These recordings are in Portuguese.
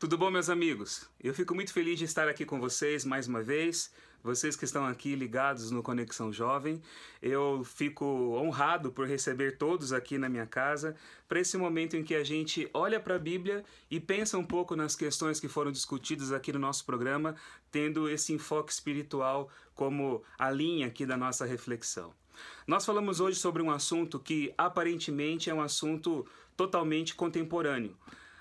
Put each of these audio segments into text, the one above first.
Tudo bom, meus amigos? Eu fico muito feliz de estar aqui com vocês mais uma vez, vocês que estão aqui ligados no Conexão Jovem. Eu fico honrado por receber todos aqui na minha casa para esse momento em que a gente olha para a Bíblia e pensa um pouco nas questões que foram discutidas aqui no nosso programa, tendo esse enfoque espiritual como a linha aqui da nossa reflexão. Nós falamos hoje sobre um assunto que aparentemente é um assunto totalmente contemporâneo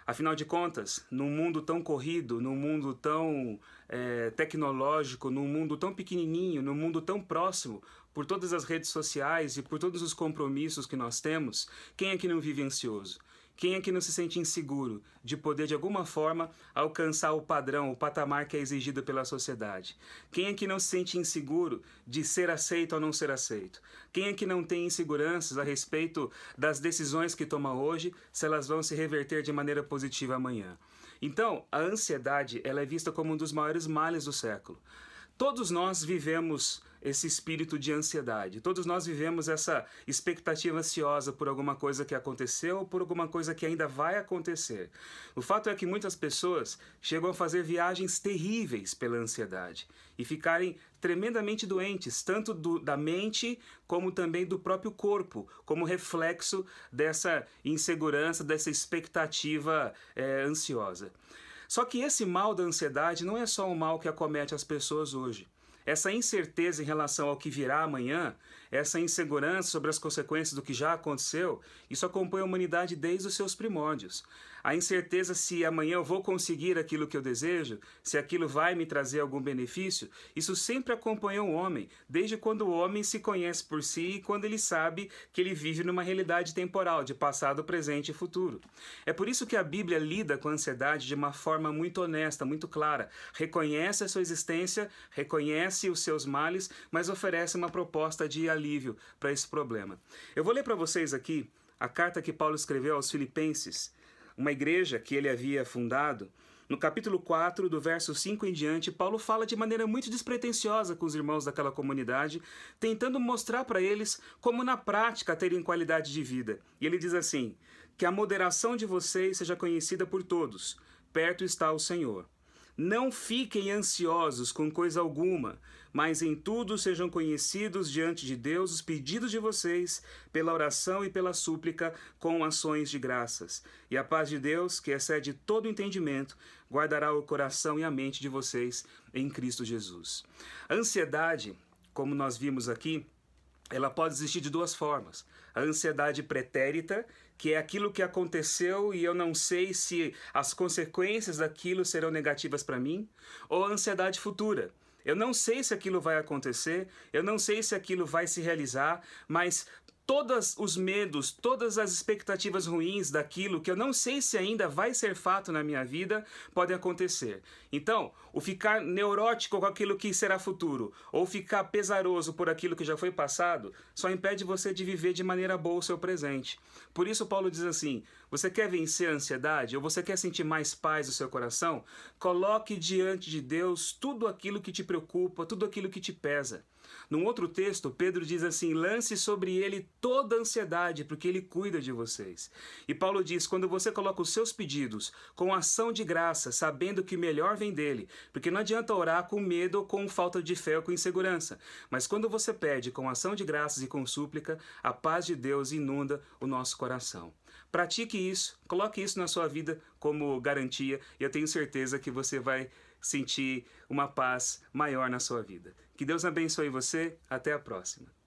Afinal de contas, num mundo tão corrido, num mundo tão é, tecnológico, num mundo tão pequenininho, num mundo tão próximo, por todas as redes sociais e por todos os compromissos que nós temos, quem é que não vive ansioso? Quem é que não se sente inseguro de poder, de alguma forma, alcançar o padrão, o patamar que é exigido pela sociedade? Quem é que não se sente inseguro de ser aceito ou não ser aceito? Quem é que não tem inseguranças a respeito das decisões que toma hoje, se elas vão se reverter de maneira positiva amanhã? Então, a ansiedade ela é vista como um dos maiores males do século. Todos nós vivemos esse espírito de ansiedade. Todos nós vivemos essa expectativa ansiosa por alguma coisa que aconteceu ou por alguma coisa que ainda vai acontecer. O fato é que muitas pessoas chegam a fazer viagens terríveis pela ansiedade e ficarem tremendamente doentes, tanto do, da mente como também do próprio corpo, como reflexo dessa insegurança, dessa expectativa é, ansiosa. Só que esse mal da ansiedade não é só um mal que acomete as pessoas hoje. Essa incerteza em relação ao que virá amanhã, essa insegurança sobre as consequências do que já aconteceu, isso acompanha a humanidade desde os seus primórdios. A incerteza se amanhã eu vou conseguir aquilo que eu desejo, se aquilo vai me trazer algum benefício, isso sempre acompanha o homem, desde quando o homem se conhece por si e quando ele sabe que ele vive numa realidade temporal, de passado, presente e futuro. É por isso que a Bíblia lida com a ansiedade de uma forma muito honesta, muito clara. Reconhece a sua existência, reconhece conhece os seus males, mas oferece uma proposta de alívio para esse problema. Eu vou ler para vocês aqui a carta que Paulo escreveu aos Filipenses, uma igreja que ele havia fundado. No capítulo 4, do verso 5 em diante, Paulo fala de maneira muito despretensiosa com os irmãos daquela comunidade, tentando mostrar para eles como na prática terem qualidade de vida. E ele diz assim: Que a moderação de vocês seja conhecida por todos, perto está o Senhor. Não fiquem ansiosos com coisa alguma, mas em tudo sejam conhecidos diante de Deus os pedidos de vocês, pela oração e pela súplica, com ações de graças. E a paz de Deus, que excede todo entendimento, guardará o coração e a mente de vocês em Cristo Jesus. A ansiedade, como nós vimos aqui, ela pode existir de duas formas. A ansiedade pretérita, que é aquilo que aconteceu e eu não sei se as consequências daquilo serão negativas para mim, ou a ansiedade futura. Eu não sei se aquilo vai acontecer, eu não sei se aquilo vai se realizar, mas todos os medos, todas as expectativas ruins daquilo que eu não sei se ainda vai ser fato na minha vida podem acontecer. Então, o ficar neurótico com aquilo que será futuro ou ficar pesaroso por aquilo que já foi passado só impede você de viver de maneira boa o seu presente. Por isso, Paulo diz assim: você quer vencer a ansiedade ou você quer sentir mais paz no seu coração? Coloque diante de Deus tudo aquilo que te preocupa, tudo aquilo que te pesa. Num outro texto, Pedro diz assim: lance sobre ele toda ansiedade, porque ele cuida de vocês. E Paulo diz: quando você coloca os seus pedidos com ação de graça, sabendo que o melhor vem dele, porque não adianta orar com medo ou com falta de fé ou com insegurança, mas quando você pede com ação de graças e com súplica, a paz de Deus inunda o nosso coração. Pratique isso, coloque isso na sua vida como garantia e eu tenho certeza que você vai sentir uma paz maior na sua vida. Que Deus abençoe você, até a próxima.